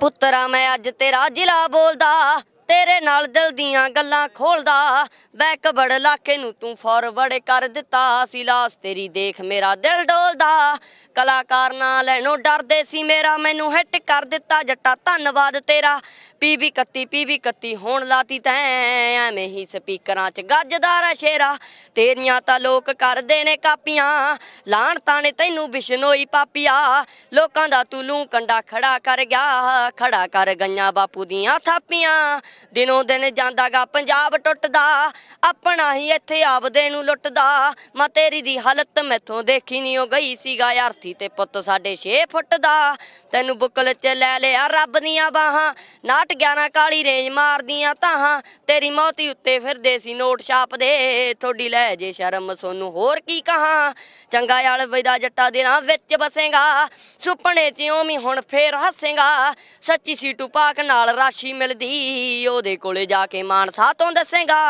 ਪੁੱਤਰਾ ਮੈਂ ਅੱਜ ਤੇਰਾ ਜ਼ਿਲ੍ਹਾ ਬੋਲਦਾ ਤੇਰੇ ਨਾਲ ਦਿਲ ਦੀਆਂ ਗੱਲਾਂ ਖੋਲਦਾ ਬੈਕਵਰਡ ਲਾਕੇ ਨੂੰ ਤੂੰ ਫਾਰਵਰਡ ਕਰ ਦਿੱਤਾ ਸੀ ਲਾਸ ਤੇਰੀ ਦੇਖ ਮੇਰਾ ਦਿਲ ਡੋਲਦਾ ਕਲਾਕਾਰ ਨਾ ਲੈਣੋ ਡਰਦੇ ਸੀ ਮੇਰਾ ਮੈਨੂੰ ਹਿੱਟ ਕਰ ਦਿੱਤਾ ਜੱਟਾ ਧੰਨਵਾਦ ਤੇਰਾ ਪੀਵੀ 31 ਪੀਵੀ 31 ਹੋਣ ਲਾਤੀ ਤੈਂ ਐਵੇਂ ਹੀ ਸਪੀਕਰਾਂ 'ਚ ਗੱਜਦਾਰਾ ਸ਼ੇਰਾ ਤੇਰੀਆਂ ਤਾਂ ਲੋਕ ਕਰਦੇ ਨੇ ਕਾਪੀਆਂ ਲਾਣ ਤਾਣੇ ਤੈਨੂੰ ਬਿਸ਼ਨੋਈ ਪਾਪੀਆ ਲੋਕਾਂ ਦਾ ਤੂੰ ਲੂ ਕੰਡਾ ਖੜਾ ਕਰ ਗਿਆ ਖੜਾ ਕਰ ਗਈਆਂ ਬਾਪੂ ਦੀਆਂ ਥਾਪੀਆਂ ਦਿਨੋਂ ਦਿਨ ਜਾਂਦਾਗਾ ਪੰਜਾਬ ਟੁੱਟਦਾ ਆਪਣਾ ਹੀ ਇੱਥੇ ਆਪਦੇ ਨੂੰ ਲੁੱਟਦਾ ਮਾ ਤੇਰੀ ਦੀ ਹਾਲਤ ਮੈਥੋਂ ਦੇਖੀ ਨਹੀਂ ਉਹ ਗਈ ਸੀਗਾ ਆਰਥੀ ਤੇ ਪੁੱਤ ਸਾਡੇ 6 ਫੁੱਟ ਦਾ ਤੈਨੂੰ ਬੁੱਕਲ ਚ ਲੈ ਲਿਆ ਰੱਬ ਦੀਆਂ ਬਾਹਾਂ ਨਾਟ 11 ਕਾਲੀ ਰੇਂਜ ਮਾਰਦੀਆਂ ਤਾਹਾਂ ਤੇਰੀ ਮੌਤੀ ਉੱਤੇ ਫਿਰਦੇ ਸੀ ਨੋਟ ਛਾਪਦੇ ਥੋੜੀ ਲੈ ਜੇ ਸ਼ਰਮ ਸੋਨੂੰ ਹੋਰ ਕੀ ਕਹਾ ਚੰਗਾ ਯਾਲ ਵੈਦਾ ਜੱਟਾ ਦੇ ਨਾਂ ਵਿੱਚ ਬਸੇਗਾ ਸੁਪਨੇ ਚ ਓਵੇਂ ਹੁਣ ਫੇਰ ਹੱਸੇਗਾ ਸੱਚੀ ਸੀ ਟੂਪਾਕ ਨਾਲ ਰਾਸ਼ੀ ਮਿਲਦੀ ਉਹਦੇ ਕੋਲੇ ਜਾ ਕੇ ਮਾਨਸਾ ਤੋਂ ਦੱਸੇਗਾ